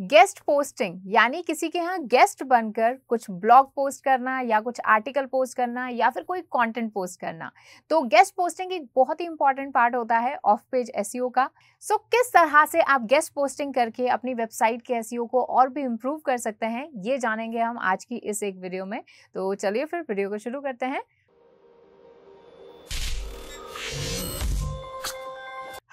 guest posting यानी किसी के यहाँ गेस्ट बनकर कुछ ब्लॉग पोस्ट करना या कुछ आर्टिकल पोस्ट करना या फिर कोई कंटेंट पोस्ट करना तो गेस्ट पोस्टिंग एक बहुत ही इंपॉर्टेंट पार्ट होता है ऑफ पेज एस का सो so, किस तरह से आप गेस्ट पोस्टिंग करके अपनी वेबसाइट के एस को और भी इम्प्रूव कर सकते हैं ये जानेंगे हम आज की इस एक वीडियो में तो चलिए फिर वीडियो को शुरू करते हैं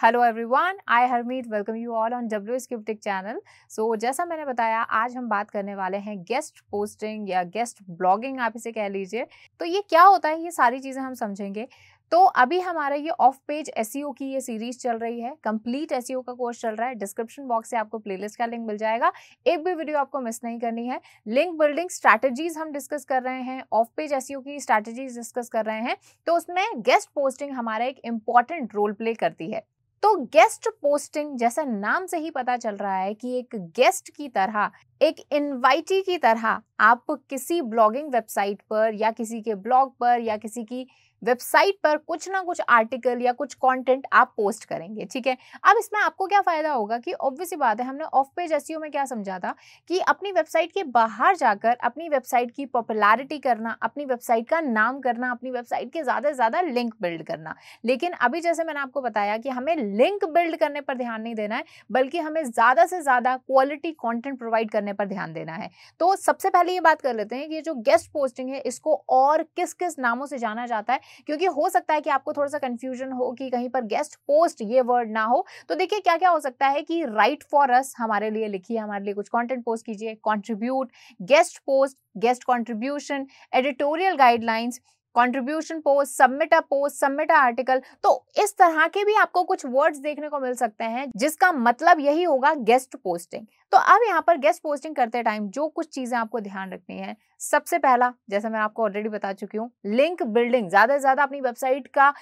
hello everyone I Harmeet welcome you all on W S Cubetech channel so जैसा मैंने बताया आज हम बात करने वाले हैं गेस्ट पोस्टिंग या गेस्ट ब्लॉगिंग आप इसे कह लीजिए तो ये क्या होता है ये सारी चीज़ें हम समझेंगे तो अभी हमारा ये ऑफ पेज एस की ये सीरीज चल रही है कंप्लीट एस e का कोर्स चल रहा है डिस्क्रिप्शन बॉक्स से आपको प्लेलिस्ट का लिंक मिल जाएगा एक भी वीडियो आपको मिस नहीं करनी है लिंक बिल्डिंग स्ट्रैटेजीज हम डिस्कस कर रहे हैं ऑफ पेज एस की स्ट्रैटेजीज डिस्कस कर रहे हैं तो उसमें गेस्ट पोस्टिंग हमारा एक इंपॉर्टेंट रोल प्ले करती है तो गेस्ट पोस्टिंग जैसा नाम से ही पता चल रहा है कि एक गेस्ट की तरह एक इनवाइटी की तरह आप किसी ब्लॉगिंग वेबसाइट पर या किसी के ब्लॉग पर या किसी की वेबसाइट पर कुछ ना कुछ आर्टिकल या कुछ कंटेंट आप पोस्ट करेंगे ठीक है अब इसमें आपको क्या फ़ायदा होगा कि ऑब्वियस ही बात है हमने ऑफ पेज एस में क्या समझा था कि अपनी वेबसाइट के बाहर जाकर अपनी वेबसाइट की पॉपुलैरिटी करना अपनी वेबसाइट का नाम करना अपनी वेबसाइट के ज़्यादा से ज़्यादा लिंक बिल्ड करना लेकिन अभी जैसे मैंने आपको बताया कि हमें लिंक बिल्ड करने पर ध्यान नहीं देना है बल्कि हमें ज़्यादा से ज़्यादा क्वालिटी कॉन्टेंट प्रोवाइड करने पर ध्यान देना है तो सबसे पहले ये बात कर लेते हैं कि जो गेस्ट पोस्टिंग है इसको और किस किस नामों से जाना जाता है क्योंकि हो सकता है कि आपको थोड़ा सा कंफ्यूजन हो कि कहीं पर गेस्ट पोस्ट ये वर्ड ना हो तो देखिए क्या क्या हो सकता है कि राइट फॉर अस हमारे लिए लिखिए हमारे लिए कुछ कॉन्टेंट पोस्ट कीजिए contribute guest post guest contribution editorial guidelines contribution post submit a post submit a article तो इस तरह के भी आपको कुछ वर्ड्स देखने को मिल सकते हैं जिसका मतलब यही होगा गेस्ट पोस्टिंग तो अब यहाँ पर गेस्ट पोस्टिंग करते टाइम जो कुछ चीज़ें आपको ध्यान रखनी है सबसे पहला जैसा मैं आपको ऑलरेडी बता चुकी हूँ लिंक बिल्डिंग ज़्यादा से ज़्यादा अपनी वेबसाइट का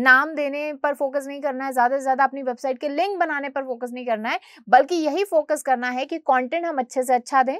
नाम देने पर फोकस नहीं करना है ज़्यादा से ज़्यादा अपनी वेबसाइट के लिंक बनाने पर फोकस नहीं करना है बल्कि यही फोकस करना है कि कॉन्टेंट हम अच्छे से अच्छा दें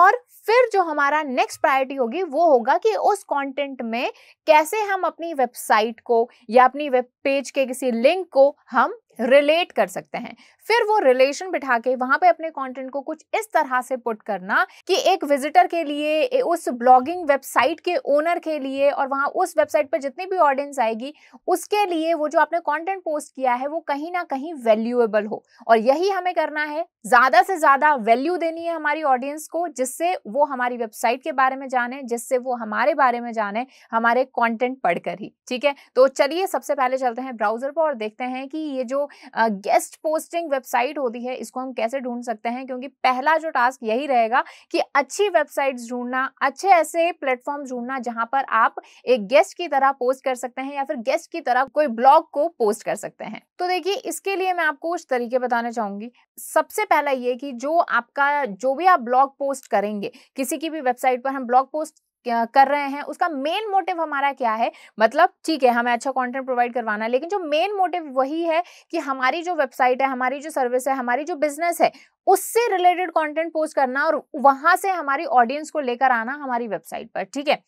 और फिर जो हमारा नेक्स्ट प्रायोरिटी होगी वो होगा कि उस कंटेंट में कैसे हम अपनी वेबसाइट को या अपनी वेब पेज के किसी लिंक को हम रिलेट कर सकते हैं फिर वो रिलेशन बिठा के वहां पे अपने कंटेंट को कुछ इस तरह से पुट करना कि एक विजिटर के लिए उस ब्लॉगिंग वेबसाइट के ओनर के लिए और वहां उस वेबसाइट पर जितनी भी ऑडियंस आएगी उसके लिए वो जो आपने कंटेंट पोस्ट किया है वो कहीं ना कहीं वैल्यूएबल हो और यही हमें करना है ज़्यादा से ज़्यादा वैल्यू देनी है हमारी ऑडियंस को जिससे वो हमारी वेबसाइट के बारे में जाने जिससे वो हमारे बारे में जाने हमारे कॉन्टेंट पढ़कर ही ठीक है तो चलिए सबसे पहले चलते हैं ब्राउजर पर और देखते हैं कि ये जो गेस्ट पोस्टिंग वेबसाइट होती है इसको हम कैसे ढूंढ सकते हैं क्योंकि पहला जो टास्क यही रहेगा कि अच्छी वेबसाइट्स ढूंढना अच्छे ऐसे प्लेटफॉर्म ढूंढना जहां पर आप एक गेस्ट की तरह पोस्ट कर सकते हैं या फिर गेस्ट की तरह कोई ब्लॉग को पोस्ट कर सकते हैं तो देखिए इसके लिए मैं आपको कुछ तरीके बताना चाहूंगी सबसे पहला ये कि जो आपका जो भी आप ब्लॉग पोस्ट करेंगे किसी की भी वेबसाइट पर हम ब्लॉग पोस्ट कर रहे हैं उसका मेन मोटिव हमारा क्या है मतलब ठीक है हमें अच्छा कंटेंट प्रोवाइड करवाना है लेकिन जो मेन मोटिव वही है कि हमारी जो वेबसाइट है हमारी जो सर्विस है हमारी जो बिजनेस है उससे रिलेटेड कंटेंट पोस्ट करना और वहां से हमारी ऑडियंस को लेकर आना हमारी वेबसाइट पर ठीक है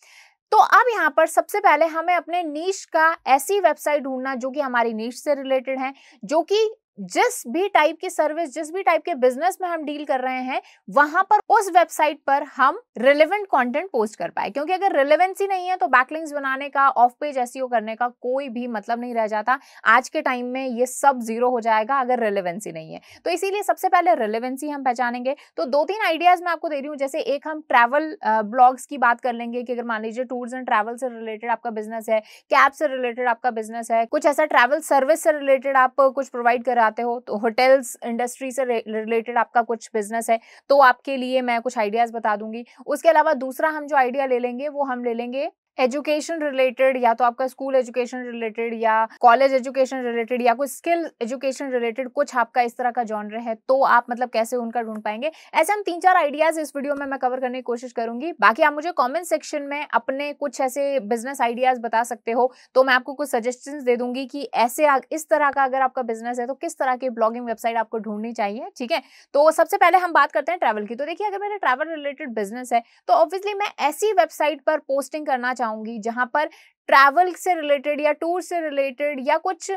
तो अब यहाँ पर सबसे पहले हमें अपने नीच का ऐसी वेबसाइट ढूंढना जो कि हमारी नीच से रिलेटेड है जो कि जिस भी टाइप की सर्विस जिस भी टाइप के बिजनेस में हम डील कर रहे हैं वहां पर उस वेबसाइट पर हम रिलेवेंट कंटेंट पोस्ट कर पाए क्योंकि अगर रिलेवेंसी नहीं है तो बैकलिंग्स बनाने का ऑफ पेज ऐसी करने का कोई भी मतलब नहीं रह जाता आज के टाइम में ये सब जीरो हो जाएगा अगर रिलेवेंसी नहीं है तो इसीलिए सबसे पहले रिलेवेंसी हम पहचानेंगे तो दो तीन आइडियाज मैं आपको दे रही हूँ जैसे एक हम ट्रैवल ब्लॉग्स की बात कर लेंगे कि अगर मान लीजिए टूर्स एंड ट्रैवल से रिलेटेड आपका बिजनेस है कैब से रिलेटेड आपका बिजनेस है कुछ ऐसा ट्रैवल सर्विस से रिलेटेड आप कुछ प्रोवाइड करा कराते हो तो होटल्स इंडस्ट्री से रिलेटेड आपका कुछ बिजनेस है तो आपके लिए मैं कुछ आइडियाज़ बता दूंगी उसके अलावा दूसरा हम जो आइडिया ले लेंगे वो हम ले लेंगे एजुकेशन रिलेटेड या तो आपका स्कूल एजुकेशन रिलेटेड या कॉलेज एजुकेशन रिलेटेड या कोई स्किल एजुकेशन रिलेटेड कुछ आपका इस तरह का जॉनर है तो आप मतलब कैसे उनका ढूंढ पाएंगे ऐसे हम तीन चार आइडियाज इस वीडियो में मैं कवर करने की कोशिश करूंगी बाकी आप मुझे कॉमेंट सेक्शन में अपने कुछ ऐसे बिजनेस आइडियाज बता सकते हो तो मैं आपको कुछ सजेशन दे दूंगी कि ऐसे इस तरह का अगर आपका बिजनेस है तो किस तरह की ब्लॉगिंग वेबसाइट आपको ढूंढनी चाहिए ठीक है तो सबसे पहले हम बात करते हैं ट्रैवल की तो देखिए अगर मेरा ट्रैवल रिलेटेड बिजनेस है तो ऑब्वियसली मैं ऐसी वेबसाइट पर पोस्टिंग करना चाहूँ चाहूँगी जहां पर ट्रैवल से रिलेटेड या टूर से रिलेटेड या कुछ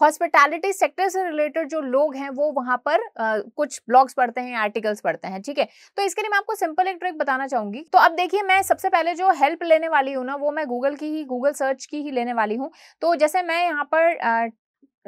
हॉस्पिटैलिटी सेक्टर से रिलेटेड जो लोग हैं वो वहां पर आ, कुछ ब्लॉग्स पढ़ते हैं आर्टिकल्स पढ़ते हैं ठीक है तो इसके लिए मैं आपको सिंपल एक ट्रिक बताना चाहूंगी तो अब देखिए मैं सबसे पहले जो हेल्प लेने वाली हूँ ना वो मैं गूगल की ही गूगल सर्च की ही लेने वाली हूँ तो जैसे मैं यहाँ पर आ,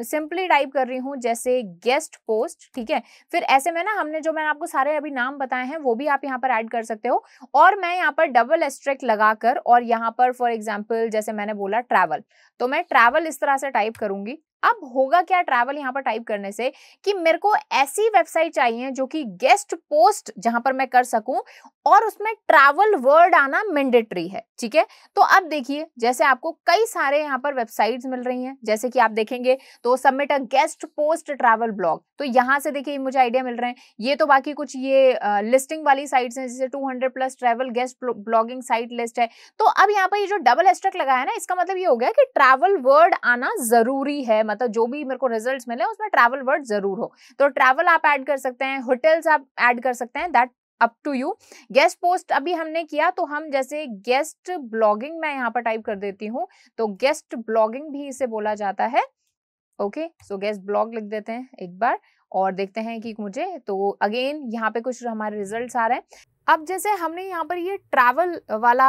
सिंपली टाइप कर रही हूँ जैसे गेस्ट पोस्ट ठीक है फिर ऐसे में ना हमने जो मैंने आपको सारे अभी नाम बताए हैं वो भी आप यहाँ पर ऐड कर सकते हो और मैं यहाँ पर डबल एस्ट्रेक लगाकर और यहाँ पर फॉर एग्जाम्पल जैसे मैंने बोला ट्रैवल तो मैं ट्रैवल इस तरह से टाइप करूंगी अब होगा क्या ट्रैवल यहाँ पर टाइप करने से कि मेरे को ऐसी वेबसाइट चाहिए जो कि गेस्ट पोस्ट जहां पर मैं कर सकूं और उसमें ट्रैवल वर्ड आना मैंडेटरी है ठीक है तो अब देखिए जैसे आपको कई सारे यहाँ पर वेबसाइट्स मिल रही हैं जैसे कि आप देखेंगे तो submit a guest post travel blog तो यहाँ से देखिए मुझे आइडिया मिल रहे हैं ये तो बाकी कुछ ये आ, लिस्टिंग वाली साइट है जैसे two plus travel guest blogging site list है तो अब यहाँ पर ये जो डबल एस्ट्रक लगाया ना इसका मतलब ये हो गया कि ट्रैवल वर्ड आना जरूरी है मतलब जो भी मेरे को रिजल्ट मिले उसमें ट्रैवल वर्ड जरूर हो तो ट्रैवल आप ऐड कर सकते हैं होटल्स आप ऐड कर सकते हैं that up to you guest post अभी हमने किया तो हम जैसे गेस्ट ब्लॉगिंग मैं यहाँ पर टाइप कर देती हूँ तो गेस्ट ब्लॉगिंग भी इसे बोला जाता है ओके सो गेस्ट ब्लॉग लिख देते हैं एक बार और देखते हैं कि मुझे तो अगेन यहाँ पे कुछ हमारे रिजल्ट्स आ रहे हैं अब जैसे हमने यहाँ पर ये ट्रैवल वाला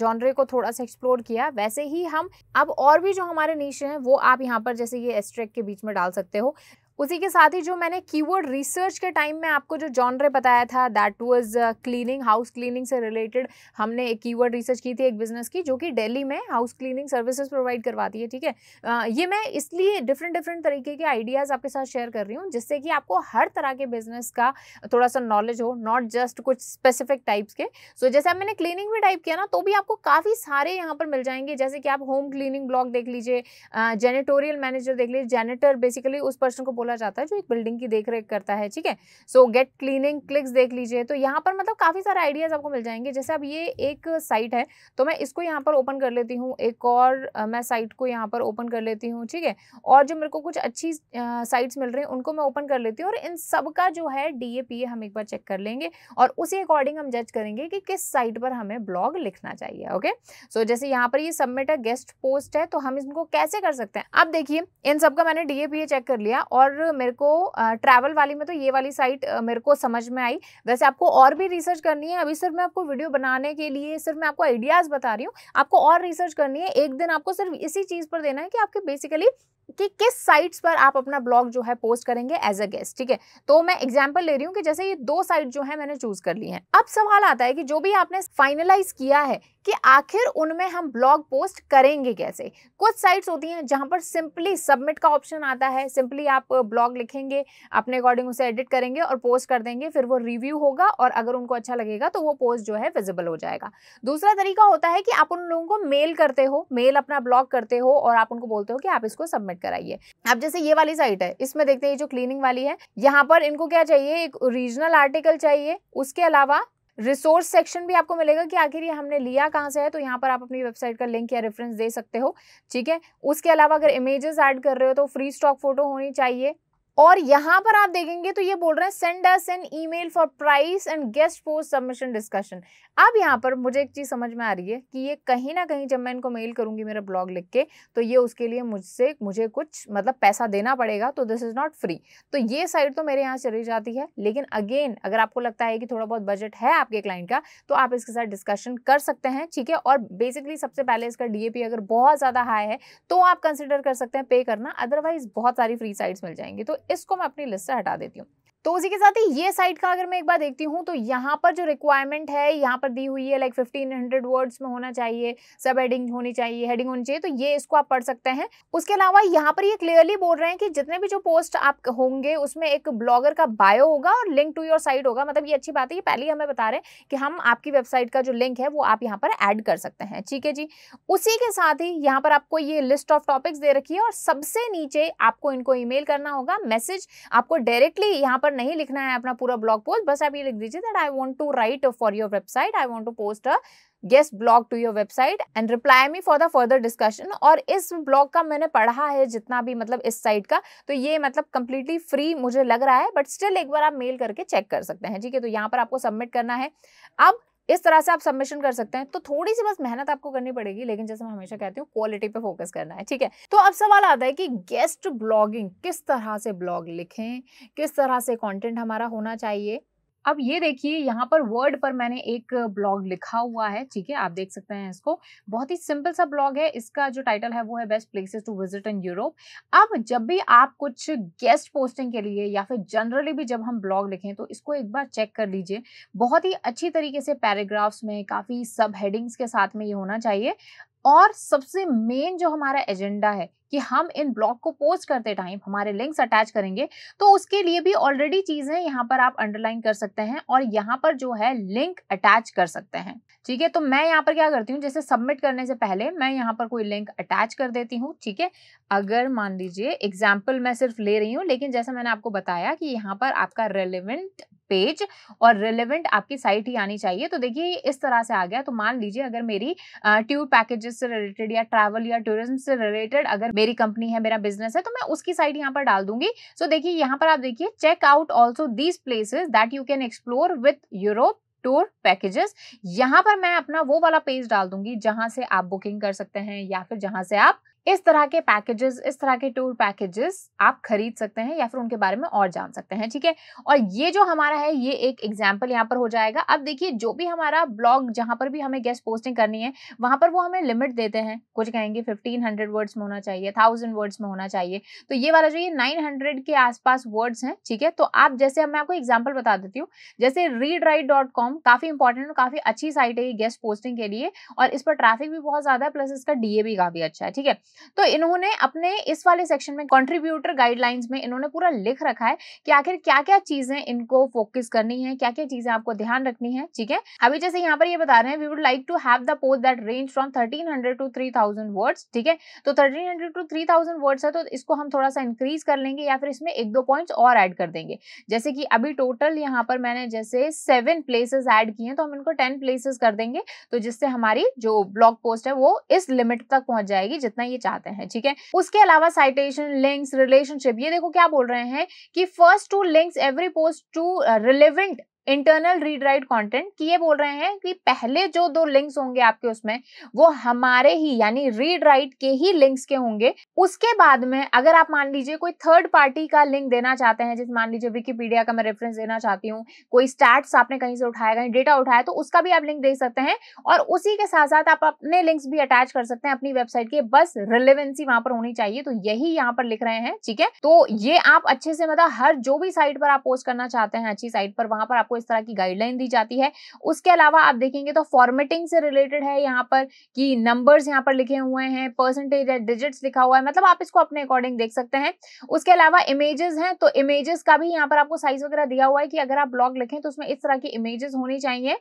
जॉनरे को थोड़ा सा एक्सप्लोर किया वैसे ही हम अब और भी जो हमारे नीचे हैं वो आप यहाँ पर जैसे ये एस्ट्रेक के बीच में डाल सकते हो उसी के साथ ही जो मैंने कीवर्ड रिसर्च के टाइम में आपको जो जॉनरे बताया था that was cleaning house cleaning से रिलेटेड हमने एक कीवर्ड रिसर्च की थी एक बिज़नेस की जो कि दिल्ली में हाउस क्लीनिंग सर्विसेज प्रोवाइड करवाती है ठीक है ये मैं इसलिए डिफरेंट डिफरेंट तरीके के आइडियाज़ आपके साथ शेयर कर रही हूँ जिससे कि आपको हर तरह के बिज़नेस का थोड़ा सा नॉलेज हो नॉट जस्ट कुछ स्पेसिफिक टाइप्स के सो so, जैसे मैंने क्लीनिंग भी टाइप किया ना तो भी आपको काफ़ी सारे यहाँ पर मिल जाएंगे जैसे कि आप होम क्लीनिंग ब्लॉग देख लीजिए जेनेटोरियल मैनेजर देख लीजिए जेनेटर बेसिकली उस पर्सन को बोला बोला जाता है जो एक बिल्डिंग की देख रेख करता है ठीक है सो गेट क्लीनिंग क्लिक्स देख लीजिए तो यहाँ पर मतलब काफ़ी सारे आइडियाज़ आपको मिल जाएंगे जैसे अब ये एक साइट है तो मैं इसको यहाँ पर ओपन कर लेती हूँ एक और मैं साइट को यहाँ पर ओपन कर लेती हूँ ठीक है और जो मेरे को कुछ अच्छी साइट्स मिल रही हैं उनको मैं ओपन कर लेती हूँ और इन सब का जो है डी हम एक बार चेक कर लेंगे और उसी अकॉर्डिंग हम जज करेंगे कि किस साइट पर हमें ब्लॉग लिखना चाहिए ओके सो जैसे यहाँ पर ये सबमिट है गेस्ट पोस्ट है तो हम इनको कैसे कर सकते हैं अब देखिए इन सब का मैंने डी चेक कर लिया और मेरे को ट्रैवल वाली में तो ये वाली साइट मेरे को समझ में आई वैसे आपको और भी रिसर्च करनी है अभी सिर्फ मैं आपको वीडियो बनाने के लिए सिर्फ मैं आपको आइडियाज़ बता रही हूँ आपको और रिसर्च करनी है एक दिन आपको सिर्फ इसी चीज़ पर देना है कि आपके बेसिकली कि किस साइट्स पर आप अपना ब्लॉग जो है पोस्ट करेंगे एज अ गेस्ट ठीक है तो मैं एग्जांपल ले रही हूँ कि जैसे ये दो साइट जो है मैंने चूज कर ली है अब सवाल आता है कि जो भी आपने फाइनलाइज किया है कि आखिर उनमें हम ब्लॉग पोस्ट करेंगे कैसे कुछ साइट्स होती हैं जहां पर सिंपली सबमिट का ऑप्शन आता है सिंपली आप ब्लॉग लिखेंगे अपने अकॉर्डिंग उसे एडिट करेंगे और पोस्ट कर देंगे फिर वो रिव्यू होगा और अगर उनको अच्छा लगेगा तो वो पोस्ट जो है विजिबल हो जाएगा दूसरा तरीका होता है कि आप उन लोगों को मेल करते हो मेल अपना ब्लॉग करते हो और आप उनको बोलते हो कि आप इसको सबमिट कराइए अब जैसे ये वाली साइट है इसमें देखते हैं जो क्लीनिंग वाली है यहाँ पर इनको क्या चाहिए एक रीजनल आर्टिकल चाहिए उसके अलावा रिसोर्स सेक्शन भी आपको मिलेगा कि आखिर ये हमने लिया कहाँ से है तो यहाँ पर आप अपनी वेबसाइट का लिंक या रेफरेंस दे सकते हो ठीक है उसके अलावा अगर इमेजेस ऐड कर रहे हो तो फ्री स्टॉक फोटो होनी चाहिए और यहाँ पर आप देखेंगे तो ये बोल रहे हैं send us an email for price and guest post submission discussion अब यहाँ पर मुझे एक चीज़ समझ में आ रही है कि ये कहीं ना कहीं जब मैं इनको मेल करूँगी मेरा ब्लॉग लिख के तो ये उसके लिए मुझसे मुझे कुछ मतलब पैसा देना पड़ेगा तो दिस इज़ नॉट फ्री तो ये साइड तो मेरे यहाँ चली जाती है लेकिन अगेन अगर आपको लगता है कि थोड़ा बहुत बजट है आपके क्लाइंट का तो आप इसके साथ डिस्कशन कर सकते हैं ठीक है और बेसिकली सबसे पहले इसका डी अगर बहुत ज़्यादा हाई है तो आप कंसिडर कर सकते हैं पे करना अदरवाइज बहुत सारी फ्री साइट्स मिल जाएंगी तो इसको मैं अपनी लिस्ट से हटा देती हूँ तो उसी के साथ ही ये साइट का अगर मैं एक बार देखती हूँ तो यहाँ पर जो रिक्वायरमेंट है यहाँ पर दी हुई है लाइक फिफ्टीन हंड्रेड वर्ड्स में होना चाहिए सब हेडिंग होनी चाहिए हेडिंग होनी चाहिए तो ये इसको आप पढ़ सकते हैं उसके अलावा यहाँ पर ये क्लियरली बोल रहे हैं कि जितने भी जो पोस्ट आप होंगे उसमें एक ब्लॉगर का बायो होगा और लिंक टू योर साइट होगा मतलब ये अच्छी बात है ये पहले हमें बता रहे हैं कि हम आपकी वेबसाइट का जो लिंक है वो आप यहाँ पर एड कर सकते हैं ठीक है जी उसी के साथ ही यहाँ पर आपको ये लिस्ट ऑफ टॉपिक्स दे रखी है और सबसे नीचे आपको इनको ई करना होगा मैसेज आपको डायरेक्टली यहाँ पर नहीं लिखना है अपना पूरा ब्लॉग पोस्ट बस आप ये लिख दीजिए that I want to write for your website I want to post a guest blog to your website and reply me for the further discussion और इस ब्लॉग का मैंने पढ़ा है जितना भी मतलब इस साइट का तो ये मतलब कंप्लीटली फ्री मुझे लग रहा है बट स्टिल एक बार आप मेल करके चेक कर सकते हैं ठीक है तो यहाँ पर आपको सबमिट करना है अब इस तरह से आप सबमिशन कर सकते हैं तो थोड़ी सी बस मेहनत आपको करनी पड़ेगी लेकिन जैसे मैं हमेशा कहती हूँ क्वालिटी पे फोकस करना है ठीक है तो अब सवाल आता है कि गेस्ट ब्लॉगिंग किस तरह से ब्लॉग लिखें किस तरह से कॉन्टेंट हमारा होना चाहिए अब ये देखिए यहाँ पर वर्ड पर मैंने एक ब्लॉग लिखा हुआ है ठीक है आप देख सकते हैं इसको बहुत ही सिंपल सा ब्लॉग है इसका जो टाइटल है वो है best places to visit in Europe अब जब भी आप कुछ गेस्ट पोस्टिंग के लिए या फिर जनरली भी जब हम ब्लॉग लिखें तो इसको एक बार चेक कर लीजिए बहुत ही अच्छी तरीके से पैराग्राफ्स में काफ़ी सब हेडिंग्स के साथ में ये होना चाहिए और सबसे मेन जो हमारा एजेंडा है कि हम इन ब्लॉग को पोस्ट करते टाइम हमारे लिंक्स अटैच करेंगे तो उसके लिए भी ऑलरेडी चीज़ें यहाँ पर आप अंडरलाइन कर सकते हैं और यहाँ पर जो है लिंक अटैच कर सकते हैं ठीक है तो मैं यहाँ पर क्या करती हूँ जैसे सबमिट करने से पहले मैं यहाँ पर कोई लिंक अटैच कर देती हूँ ठीक है अगर मान लीजिए एग्जाम्पल मैं सिर्फ ले रही हूँ लेकिन जैसे मैंने आपको बताया कि यहाँ पर आपका रेलिवेंट पेज और रिलेवेंट आपकी साइट ही आनी चाहिए तो देखिए इस तरह से आ गया तो मान लीजिए अगर मेरी ट्यूर पैकेजेस से रिलेटेड या ट्रैवल या टूरिज्म से रिलेटेड अगर मेरी कंपनी है मेरा बिजनेस है तो मैं उसकी साइट यहाँ पर डाल दूंगी सो so, देखिए यहाँ पर आप देखिए check out also these places that you can explore with Europe tour packages यहाँ पर मैं अपना वो वाला पेज डाल दूंगी जहां से आप बुकिंग कर सकते हैं या फिर जहां से आप इस तरह के पैकेजेस इस तरह के टूर पैकेजेस आप खरीद सकते हैं या फिर उनके बारे में और जान सकते हैं ठीक है और ये जो हमारा है ये एक एग्जाम्पल यहाँ पर हो जाएगा अब देखिए जो भी हमारा ब्लॉग जहाँ पर भी हमें गेस्ट पोस्टिंग करनी है वहाँ पर वो हमें लिमिट देते हैं कुछ कहेंगे फिफ्टीन हंड्रेड वर्ड्स में होना चाहिए थाउजेंड वर्ड्स में होना चाहिए तो ये वाला जो ये नाइन हंड्रेड के आसपास वर्ड्स हैं ठीक है तो आप जैसे मैं आपको एग्जाम्पल बता देती हूँ जैसे रीड राइट डॉट कॉम काफ़ी इंपॉर्टेंट और काफ़ी अच्छी साइट है ये गेस्ट पोस्टिंग के लिए और इस पर ट्रैफिक भी बहुत ज़्यादा है प्लस इसका डी भी काफ़ी अच्छा है ठीक है तो इन्होंने अपने इस वाले सेक्शन में कॉन्ट्रीब्यूटर गाइडलाइंस में इन्होंने पूरा लिख रखा है कि आखिर क्या क्या चीजें इनको फोकस करनी है क्या क्या चीजें आपको ध्यान रखनी है ठीक है अभी जैसे यहाँ पर ये बता रहे हैं we would like to have the post that range from thirteen hundred to three thousand words ठीक है तो thirteen hundred to three thousand words है तो इसको हम थोड़ा सा इंक्रीज कर लेंगे या फिर इसमें एक दो पॉइंट और एड कर देंगे जैसे कि अभी टोटल यहाँ पर मैंने जैसे सेवन प्लेसेस एड किए तो हम इनको टेन प्लेसेस कर देंगे तो जिससे हमारी जो ब्लॉग पोस्ट है वो इस लिमिट तक पहुंच जाएगी जितना ये चाहते हैं ठीक है उसके अलावा साइटेशन लिंक्स रिलेशनशिप ये देखो क्या बोल रहे हैं कि first two links every post to relevant internal read write content कि ये बोल रहे हैं कि पहले जो दो लिंक्स होंगे आपके उसमें वो हमारे ही यानी रीड राइट के ही लिंक्स के होंगे उसके बाद में अगर आप मान लीजिए कोई थर्ड पार्टी का लिंक देना चाहते हैं जैसे मान लीजिए विकीपीडिया का मैं रेफरेंस देना चाहती हूँ कोई स्टैट्स आपने कहीं से उठाया कहीं डेटा उठाया तो उसका भी आप लिंक दे सकते हैं और उसी के साथ साथ आप अपने लिंक्स भी अटैच कर सकते हैं अपनी वेबसाइट के बस रिलेवेंसी वहां पर होनी चाहिए तो यही यहाँ पर लिख रहे हैं ठीक है तो ये आप अच्छे से मतलब हर जो भी साइट पर आप पोस्ट करना चाहते हैं अच्छी साइट पर वहां पर आपको इस तरह की गाइडलाइन दी जाती है उसके अलावा आप देखेंगे तो फॉर्मेटिंग से रिलेटेड है यहाँ पर कि नंबर्स यहाँ पर लिखे हुए हैं परसेंटेज है डिजिट्स लिखा हुआ है मतलब आप इसको अपने अकॉर्डिंग देख सकते हैं उसके अलावा इमेजेस हैं तो इमेजेस का भी यहाँ पर आपको साइज वगैरह दिया हुआ है कि अगर आप ब्लॉग लिखें तो उसमें इस तरह की इमेजेस होनी चाहिए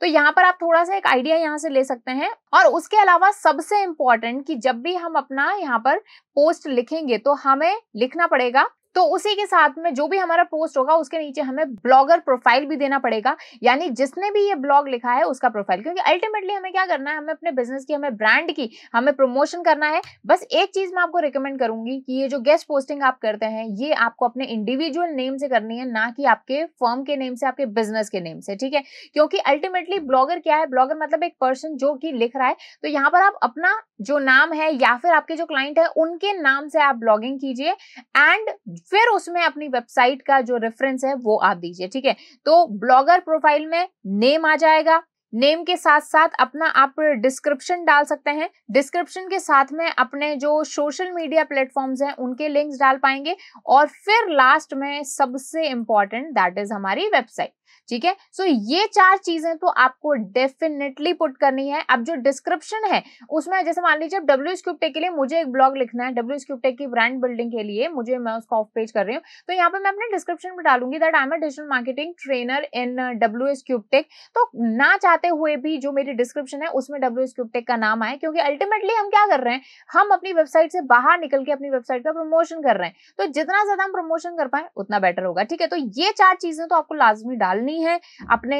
तो यहाँ पर आप थोड़ा सा एक आइडिया यहाँ से ले सकते हैं और उसके अलावा सबसे इंपॉर्टेंट कि जब भी हम अपना यहाँ पर पोस्ट लिखेंगे तो हमें लिखना पड़ेगा तो उसी के साथ में जो भी हमारा पोस्ट होगा उसके नीचे हमें ब्लॉगर प्रोफाइल भी देना पड़ेगा यानी जिसने भी ये ब्लॉग लिखा है उसका प्रोफाइल क्योंकि अल्टीमेटली हमें क्या करना है हमें अपने बिजनेस की हमें ब्रांड की हमें प्रमोशन करना है बस एक चीज मैं आपको रिकमेंड करूंगी कि ये जो गेस्ट पोस्टिंग आप करते हैं ये आपको अपने इंडिविजुअल नेम से करनी है ना कि आपके फर्म के नेम से आपके बिजनेस के नेम से ठीक है क्योंकि अल्टीमेटली ब्लॉगर क्या है ब्लॉगर मतलब एक पर्सन जो कि लिख रहा है तो यहाँ पर आप अपना जो नाम है या फिर आपके जो क्लाइंट है उनके नाम से आप ब्लॉगिंग कीजिए एंड फिर उसमें अपनी वेबसाइट का जो रेफरेंस है वो आप दीजिए ठीक है तो ब्लॉगर प्रोफाइल में नेम आ जाएगा नेम के साथ साथ अपना आप डिस्क्रिप्शन डाल सकते हैं डिस्क्रिप्शन के साथ में अपने जो सोशल मीडिया प्लेटफॉर्म्स हैं उनके लिंक्स डाल पाएंगे और फिर लास्ट में सबसे इंपॉर्टेंट दैट इज हमारी वेबसाइट ठीक है सो ये चार चीजें तो आपको डेफिनेटली पुट करनी है अब जो डिस्क्रिप्शन है उसमें जैसे मान लीजिए डब्ल्यू स्क्यूबटेक के लिए मुझे एक ब्लॉग लिखना है डब्ल्यू स्क्यूबटेक की ब्रांड बिल्डिंग के लिए मुझे मैं उसका ऑफ पेज कर रही हूँ तो यहाँ पे मैं अपने डिस्क्रिप्शन में डालूंगी that I am digital marketing trainer in W Scube Tech तो ना चाहते जाते हुए भी जो मेरी डिस्क्रिप्शन है उसमें डब्ल्यू क्यूबटेक का नाम आए क्योंकि अल्टीमेटली हम क्या कर रहे हैं हम अपनी वेबसाइट से बाहर निकल के अपनी वेबसाइट का प्रमोशन कर रहे हैं तो जितना ज्यादा हम प्रमोशन कर पाए उतना बेटर होगा ठीक है तो ये चार चीजें तो आपको लाजमी डालनी है अपने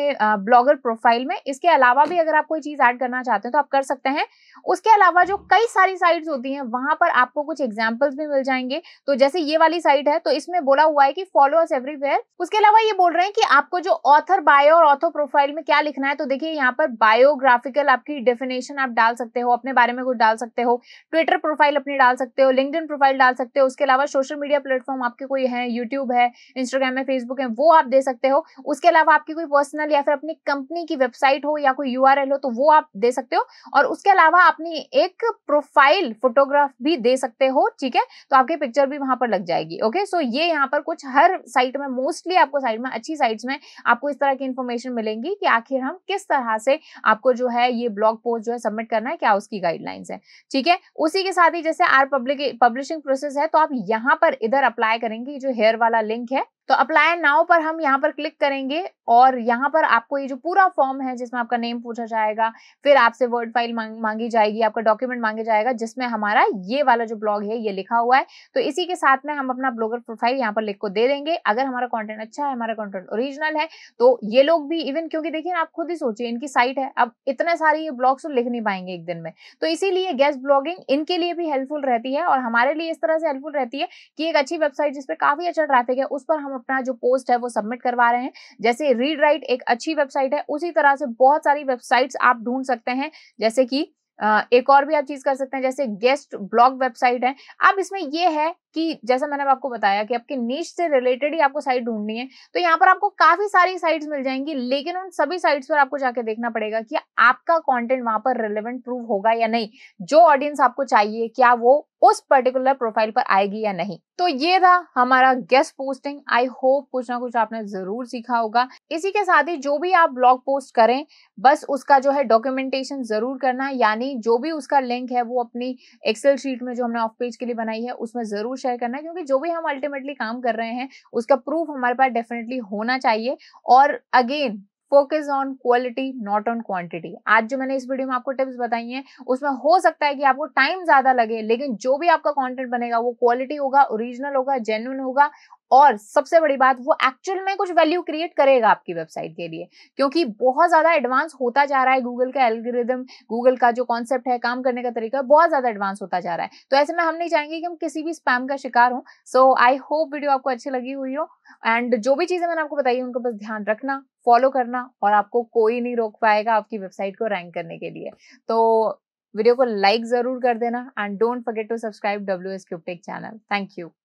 ब्लॉगर प्रोफाइल में इसके अलावा भी अगर आप कोई चीज ऐड करना चाहते हैं तो आप कर सकते हैं उसके अलावा जो कई सारी साइट्स होती हैं वहां पर आपको कुछ एग्जाम्पल्स भी मिल जाएंगे तो जैसे ये वाली साइट है तो इसमें बोला हुआ है कि फॉलोअर्स एवरीवेयर उसके अलावा ये बोल रहे हैं कि आपको जो ऑथर बायो और ऑथर प्रोफाइल में क्या लिखना है तो देखिए यहाँ पर बायोग्राफिकल आपकी डेफिनेशन आप डाल सकते हो अपने बारे में कुछ डाल सकते हो ट्विटर प्रोफाइल अपनी डाल सकते हो लिंकड प्रोफाइल डाल सकते हो उसके अलावा सोशल मीडिया प्लेटफॉर्म आपके कोई है यूट्यूब है इंस्टाग्राम है फेसबुक है वो आप दे सकते हो उसके अलावा आपकी कोई पर्सनल या फिर अपनी कंपनी की वेबसाइट हो या कोई यू हो तो वो आप दे सकते हो और उसके अलावा अपनी एक प्रोफाइल फोटोग्राफ भी दे सकते हो ठीक है तो आपकी पिक्चर भी वहां पर लग जाएगी ओके सो ये यहाँ पर कुछ हर साइट में मोस्टली आपको साइट में अच्छी साइट्स में आपको इस तरह की इन्फॉर्मेशन मिलेंगी कि आखिर हम किस तरह तरह से आपको जो है ये ब्लॉग पोस्ट जो है सबमिट करना है क्या उसकी गाइडलाइंस है ठीक है उसी के साथ ही जैसे आर पब्लिक पब्लिशिंग प्रोसेस है तो आप यहाँ पर इधर अप्लाई करेंगे जो हेयर वाला लिंक है तो अप्लाई नाउ पर हम यहाँ पर क्लिक करेंगे और यहाँ पर आपको ये जो पूरा फॉर्म है जिसमें आपका नेम पूछा जाएगा फिर आपसे वर्ड फाइल मांग, मांगी जाएगी आपका डॉक्यूमेंट मांगे जाएगा जिसमें हमारा ये वाला जो ब्लॉग है ये लिखा हुआ है तो इसी के साथ में हम अपना ब्लॉगर प्रोफाइल यहाँ पर लिख को दे देंगे अगर हमारा कॉन्टेंट अच्छा है हमारा कॉन्टेंट ओरिजिनल है तो ये लोग भी इवन क्योंकि देखिए आप खुद ही सोचिए इनकी साइट है अब इतने सारे ये ब्लॉग्स तो लिख नहीं पाएंगे एक दिन में तो इसीलिए गेस्ट ब्लॉगिंग इनके लिए भी हेल्पफुल रहती है और हमारे लिए इस तरह से हेल्पफुल रहती है कि एक अच्छी वेबसाइट जिसपे काफी अच्छा ट्रैफिक है उस पर हम अपना जो पोस्ट है वो सबमिट करवा रहे हैं जैसे रीड राइट एक अच्छी वेबसाइट है उसी तरह से बहुत सारी वेबसाइट्स आप ढूंढ सकते हैं जैसे कि एक और भी आप चीज कर सकते हैं जैसे गेस्ट ब्लॉग वेबसाइट है अब इसमें यह है कि जैसा मैंने आपको बताया कि आपके नीच से रिलेटेड ही आपको साइट ढूंढनी है तो यहाँ पर आपको काफी सारी साइट्स मिल जाएंगी लेकिन उन सभी साइट्स पर आपको जाके देखना पड़ेगा कि आपका कंटेंट वहां पर रिलेवेंट प्रूव होगा या नहीं जो ऑडियंस आपको चाहिए क्या वो उस पर्टिकुलर प्रोफाइल पर आएगी या नहीं तो ये था हमारा गेस्ट पोस्टिंग आई होप कुछ ना कुछ आपने जरूर सीखा होगा इसी के साथ ही जो भी आप ब्लॉग पोस्ट करें बस उसका जो है डॉक्यूमेंटेशन जरूर करना यानी यानी जो भी उसका लिंक है वो अपनी एक्सेल शीट में जो हमने ऑफ पेज के लिए बनाई है उसमें ज़रूर शेयर करना है क्योंकि जो भी हम अल्टीमेटली काम कर रहे हैं उसका प्रूफ हमारे पास डेफिनेटली होना चाहिए और again focus on quality not on quantity आज जो मैंने इस वीडियो में आपको टिप्स बताई हैं उसमें हो सकता है कि आपको टाइम ज्यादा लगे लेकिन जो भी आपका कंटेंट बनेगा वो क्वालिटी होगा ओरिजिनल होगा जेन्युन होगा और सबसे बड़ी बात वो एक्चुअल में कुछ वैल्यू क्रिएट करेगा आपकी वेबसाइट के लिए क्योंकि बहुत ज़्यादा एडवांस होता जा रहा है गूगल का एल्गोरिदम गूगल का जो कॉन्सेप्ट है काम करने का तरीका बहुत ज़्यादा एडवांस होता जा रहा है तो ऐसे में हम नहीं चाहेंगे कि हम किसी भी स्पैम का शिकार हो सो आई होप वीडियो आपको अच्छी लगी हुई हो एंड जो भी चीज़ें मैंने आपको बताई उनको बस ध्यान रखना फॉलो करना और आपको कोई नहीं रोक पाएगा आपकी वेबसाइट को रैंक करने के लिए तो वीडियो को लाइक ज़रूर कर देना and don't forget to subscribe W S Cube Tech channel thank you